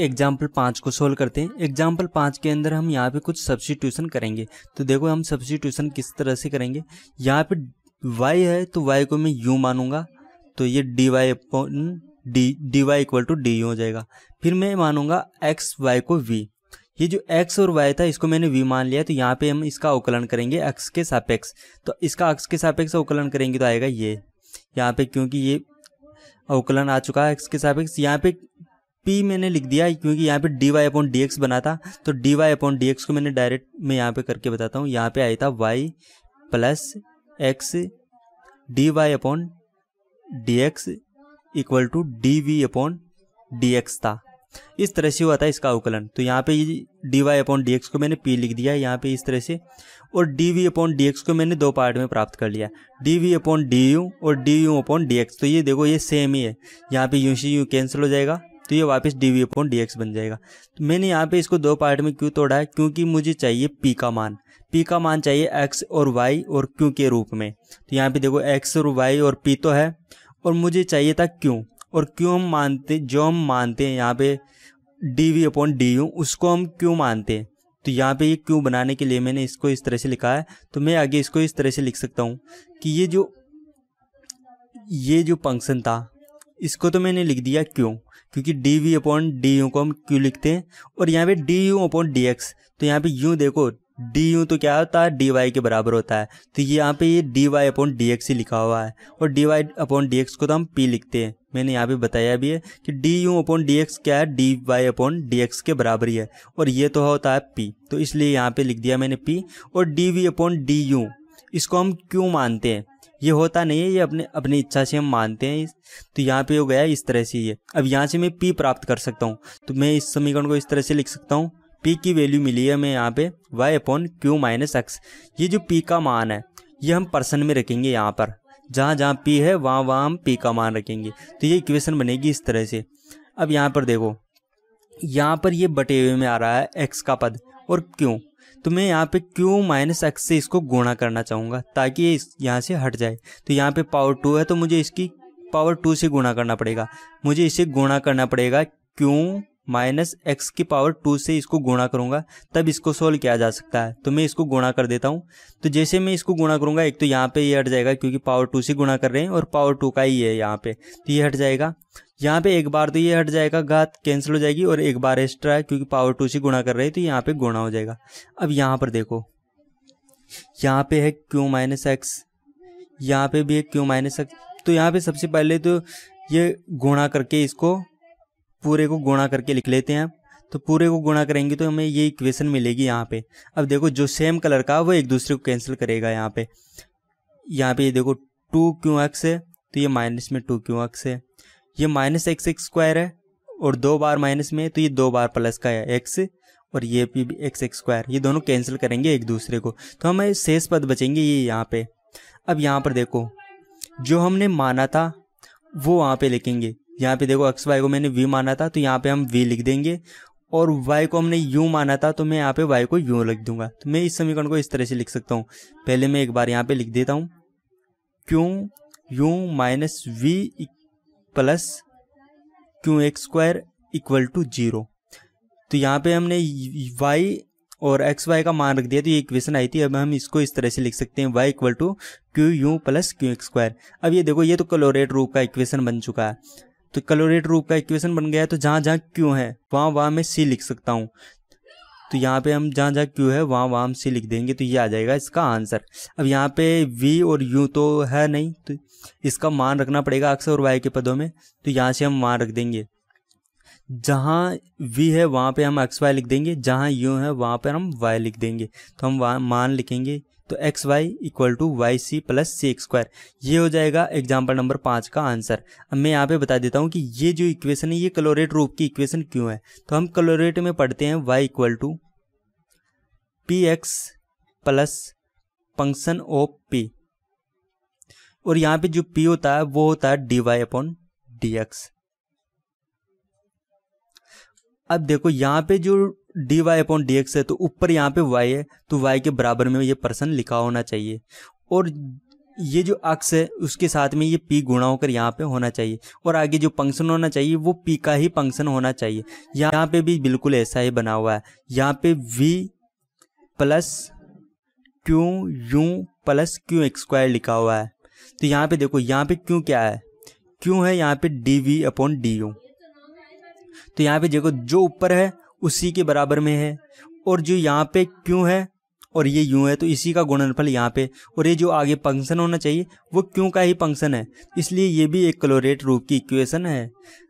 example पाँच को solve करते हैं एग्जाम्पल पाँच के अंदर हम यहाँ पे कुछ सब्सिट्यूशन करेंगे तो देखो हम सब्सिट्यूशन किस तरह से करेंगे यहाँ पे वाई है तो वाई को मैं यू मानूंगा तो ये d y upon d d y equal to d u हो जाएगा फिर मैं मानूंगा एक्स वाई को वी ये जो एक्स और वाई था इसको मैंने वी मान लिया तो यहाँ पे हम इसका अवकलन करेंगे एक्स के सापेक्ष तो इसका एक्स के सापेक्ष अवकलन करेंगे तो आएगा ये यहाँ पे क्योंकि ये अवकलन आ चुका है एक्स के सापेक्ष यहाँ पे पी मैंने लिख दिया क्योंकि यहाँ पे d y upon d x बना था तो d y upon d x को मैंने डायरेक्ट मैं यहाँ पे करके बताता हूँ यहाँ पे आया था y plus x d y upon d x equal to d v upon d x था इस तरह से हुआ था इसका अवकलन तो यहाँ पे d y upon d x को मैंने पी लिख दिया यहाँ पे इस तरह से और d v upon d x को मैंने दो पार्ट में प्राप्त कर लिया d v upon d u और d u upon d x तो ये देखो ये सेम ही है यहाँ पे यू से यू कैंसिल हो जाएगा तो ये वापस d v upon d x बन जाएगा तो मैंने यहाँ पे इसको दो पार्ट में क्यों तोड़ा है क्योंकि मुझे चाहिए पी का मान पी का मान चाहिए एक्स और वाई और क्यू के रूप में तो यहाँ पे देखो एक्स और वाई और पी तो है और मुझे चाहिए था क्यों और क्यों हम मानते जो हम मानते हैं यहाँ पे d v upon d u उसको हम क्यों मानते हैं तो यहाँ पे ये क्यों बनाने के लिए मैंने इसको इस तरह से लिखा है तो मैं आगे इसको इस तरह से लिख सकता हूँ कि ये जो ये जो फंक्शन था इसको तो मैंने लिख दिया क्यों क्योंकि d v upon d u को हम क्यों लिखते हैं और यहाँ पे d u upon d x तो यहाँ पे यू देखो डी यू तो क्या होता है डी वाई के बराबर होता है तो यहाँ पे ये d y upon d x ही लिखा हुआ है और d y upon d x को तो हम पी लिखते हैं मैंने यहाँ पे बताया भी है कि d u upon d x क्या है d y upon d x के बराबर ही है और ये तो होता है पी तो इसलिए यहाँ पे लिख दिया मैंने पी और d v upon d u इसको हम क्यों मानते हैं ये होता नहीं है ये अपने अपनी इच्छा से हम मानते हैं तो यहाँ पे हो गया इस तरह से ये अब यहाँ से मैं पी प्राप्त कर सकता हूँ तो मैं इस समीकरण को इस तरह से लिख सकता हूँ पी की वैल्यू मिली है हमें यहाँ पे y upon q minus x ये जो पी का मान है ये हम पर्सन में रखेंगे यहाँ पर जहाँ जहाँ पी है वहाँ वहाँ हम पी का मान रखेंगे तो ये इक्वेशन बनेगी इस तरह से अब यहाँ पर देखो यहाँ पर ये बटे हुए में आ रहा है एक्स का पद और क्यों तो मैं यहाँ पे क्यू माइनस एक्स से इसको गुणा करना चाहूँगा ताकि ये यहाँ से हट जाए तो यहाँ पे पावर टू है तो मुझे इसकी पावर टू से गुणा करना पड़ेगा मुझे इसे गुणा करना पड़ेगा क्यू माइनस एक्स की पावर टू से इसको गुणा करूंगा तब इसको सोल्व किया जा सकता है तो मैं इसको गुणा कर देता हूँ तो जैसे मैं इसको गुणा करूंगा एक तो यहाँ पे ये यह हट जाएगा क्योंकि पावर टू से गुणा कर रहे हैं और पावर टू का ही है यहाँ पे तो ये हट जाएगा यहाँ पे एक बार तो ये हट जाएगा घात कैंसिल हो जाएगी और एक बार एक्स्ट्रा है क्योंकि पावर टू से गुणा कर रहे हैं तो यहाँ पे गुणा हो जाएगा अब यहाँ पर देखो यहाँ पे है क्यू माइनस एक्स यहाँ पे भी है क्यू माइनस एक्स तो यहाँ पे सबसे पहले तो ये गुणा करके इसको पूरे को गुणा करके लिख लेते हैं तो पूरे को गुणा करेंगे तो हमें ये इक्वेशन मिलेगी यहाँ पे अब देखो जो सेम कलर का वो एक दूसरे को कैंसिल करेगा यहाँ पे यहाँ पे ये देखो टू क्यू एक्स है तो ये माइनस में टू क्यू एक्स है ये माइनस एक्स एक्स स्क्वायर है और दो बार माइनस में तो ये दो बार प्लस का है एक्स और ये भी एक्स एक्स स्क्वायर ये दोनों कैंसिल करेंगे एक दूसरे को तो हमें शेष पद बचेंगे ये यहाँ पे अब यहाँ पर देखो जो हमने माना था वो वहाँ पे लिखेंगे यहाँ पे देखो एक्स वाई को मैंने वी माना था तो यहाँ पे हम वी लिख देंगे और वाई को हमने यू माना था तो मैं यहाँ पे वाई को यू लिख दूंगा तो मैं इस समीकरण को इस तरह से लिख सकता हूँ पहले मैं एक बार यहाँ पे लिख देता हूँ q u minus v plus q x square equal to zero तो यहाँ पे हमने y और एक्स वाई का मान रख दिया तो ये इक्वेशन आई थी अब हम इसको इस तरह से लिख सकते हैं y equal to q u plus q x square अब ये देखो ये तो क्लोरेट रूप का इक्वेशन बन चुका है तो कलोरेट रूप का इक्वेशन बन गया तो जहाँ जहाँ क्यों है वहाँ वहाँ मैं सी लिख सकता हूँ तो यहाँ पे हम जहाँ जहाँ क्यों है वहाँ वहाँ हम सी लिख देंगे तो ये आ जाएगा इसका आंसर अब यहाँ पे वी और यू तो है नहीं तो इसका मान रखना पड़ेगा अक्स और वाई के पदों में तो यहाँ से हम मान रख देंगे जहाँ वी है वहाँ पे हम एक्स वाई लिख देंगे जहाँ यू है वहाँ पर हम वाई लिख देंगे तो हम वहाँ मान लिखेंगे तो x y equal to y c plus c square ये हो जाएगा एग्जाम्पल नंबर पाँच का आंसर अब मैं यहाँ पे बता देता हूँ कि ये जो इक्वेशन है ये क्लोरेट रूप की इक्वेशन क्यों है तो हम क्लोरेट में पढ़ते हैं y equal to p x plus function of p और यहाँ पे जो पी होता है वो होता है d y upon d x अब देखो यहाँ पे जो d y upon d x है तो ऊपर यहाँ पे वाई है तो वाई के बराबर में ये पर्सन लिखा होना चाहिए और ये जो अक्स है उसके साथ में ये पी गुणा होकर यहाँ पे होना चाहिए और आगे जो फंक्शन होना चाहिए वो पी का ही फंक्शन होना चाहिए यहाँ पे भी बिल्कुल ऐसा ही बना हुआ है यहाँ पे v plus q u plus q x square लिखा हुआ है तो यहाँ पे देखो यहाँ पे क्यों क्या है क्यों है यहाँ पे d v upon d u तो यहाँ पे देखो जो ऊपर है उसी के बराबर में है और जो यहाँ पे क्यों है और ये यूं है तो इसी का गुणनफल यहाँ पे और ये जो आगे फंक्शन होना चाहिए वो क्यों का ही फंक्शन है इसलिए ये भी एक क्लोरेट रूप की इक्वेशन है